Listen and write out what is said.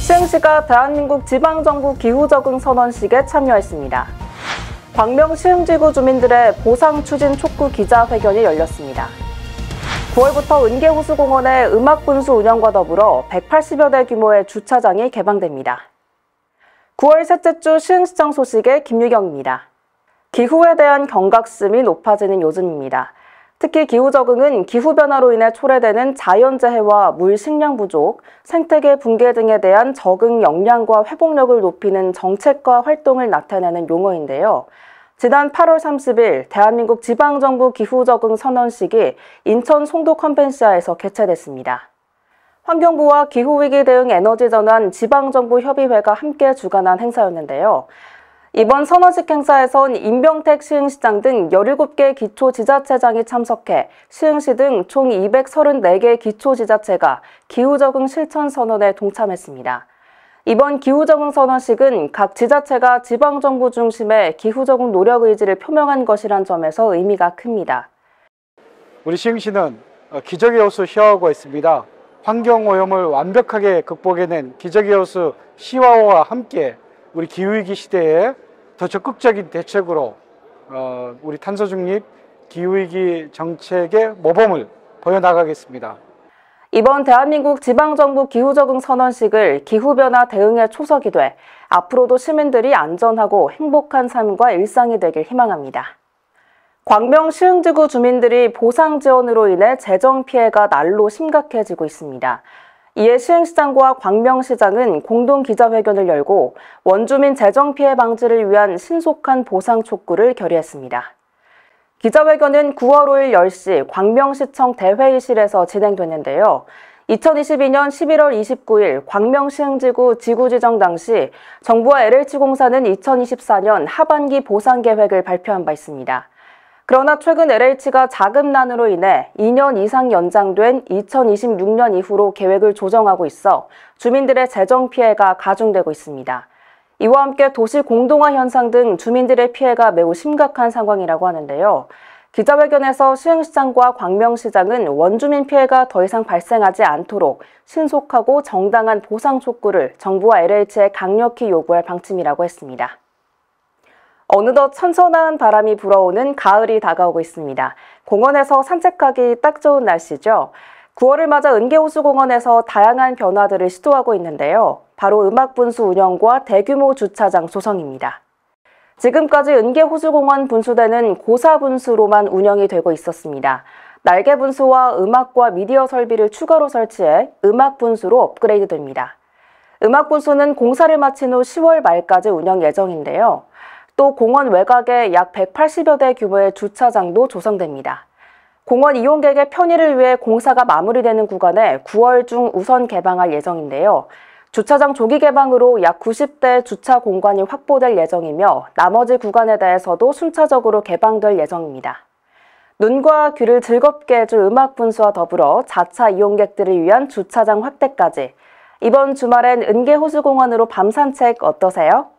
시흥시가 대한민국 지방정부 기후적응 선언식에 참여했습니다. 광명 시흥지구 주민들의 보상 추진 촉구 기자회견이 열렸습니다. 9월부터 은계호수공원의 음악분수 운영과 더불어 180여 대 규모의 주차장이 개방됩니다. 9월 셋째 주 시흥시청 소식의 김유경입니다. 기후에 대한 경각심이 높아지는 요즘입니다. 특히 기후 적응은 기후 변화로 인해 초래되는 자연재해와 물 식량 부족, 생태계 붕괴 등에 대한 적응 역량과 회복력을 높이는 정책과 활동을 나타내는 용어인데요. 지난 8월 30일 대한민국 지방정부 기후 적응 선언식이 인천 송도 컨벤시아에서 개최됐습니다. 환경부와 기후위기 대응 에너지 전환 지방정부협의회가 함께 주관한 행사였는데요. 이번 선언식 행사에선 임병택 시흥시장 등 17개 기초지자체장이 참석해 시흥시 등 총 234개 기초지자체가 기후적응 실천선언에 동참했습니다. 이번 기후적응 선언식은 각 지자체가 지방정부 중심의 기후적응 노력 의지를 표명한 것이란 점에서 의미가 큽니다. 우리 시흥시는 어, 기적의 호수 시화호가 있습니다. 환경오염을 완벽하게 극복해낸 기적의 호수 시화호와 함께 우리 기후위기 시대에 더 적극적인 대책으로 어, 우리 탄소 중립 기후위기 정책의 모범을 보여나가겠습니다. 이번 대한민국 지방정부 기후적응 선언식을 기후변화 대응에 초석이 돼 앞으로도 시민들이 안전하고 행복한 삶과 일상이 되길 희망합니다. 광명 시흥지구 주민들이 보상 지원으로 인해 재정 피해가 날로 심각해지고 있습니다. 이에 시흥시장과 광명시장은 공동 기자회견을 열고 원주민 재정 피해 방지를 위한 신속한 보상 촉구를 결의했습니다. 기자회견은 9월 5일 10시 광명시청 대회의실에서 진행됐는데요. 2022년 11월 29일 광명시흥지구 지구지정 당시 정부와 LH공사는 2024년 하반기 보상계획을 발표한 바 있습니다. 그러나 최근 LH가 자금난으로 인해 2년 이상 연장된 2026년 이후로 계획을 조정하고 있어 주민들의 재정 피해가 가중되고 있습니다. 이와 함께 도시 공동화 현상 등 주민들의 피해가 매우 심각한 상황이라고 하는데요. 기자회견에서 시흥시장과 광명시장은 원주민 피해가 더 이상 발생하지 않도록 신속하고 정당한 보상 촉구를 정부와 LH에 강력히 요구할 방침이라고 했습니다. 어느덧 선선한 바람이 불어오는 가을이 다가오고 있습니다. 공원에서 산책하기 딱 좋은 날씨죠. 9월을 맞아 은계호수공원에서 다양한 변화들을 시도하고 있는데요. 바로 음악분수 운영과 대규모 주차장 조성입니다. 지금까지 은계호수공원 분수대는 고사분수로만 운영이 되고 있었습니다. 날개분수와 음악과 미디어 설비를 추가로 설치해 음악분수로 업그레이드 됩니다. 음악분수는 공사를 마친 후 10월 말까지 운영 예정인데요. 또 공원 외곽에 약 180여 대 규모의 주차장도 조성됩니다. 공원 이용객의 편의를 위해 공사가 마무리되는 구간에 9월 중 우선 개방할 예정인데요. 주차장 조기 개방으로 약 90대 주차 공간이 확보될 예정이며 나머지 구간에 대해서도 순차적으로 개방될 예정입니다. 눈과 귀를 즐겁게 해줄 음악 분수와 더불어 자차 이용객들을 위한 주차장 확대까지 이번 주말엔 은계호수공원으로 밤 산책 어떠세요?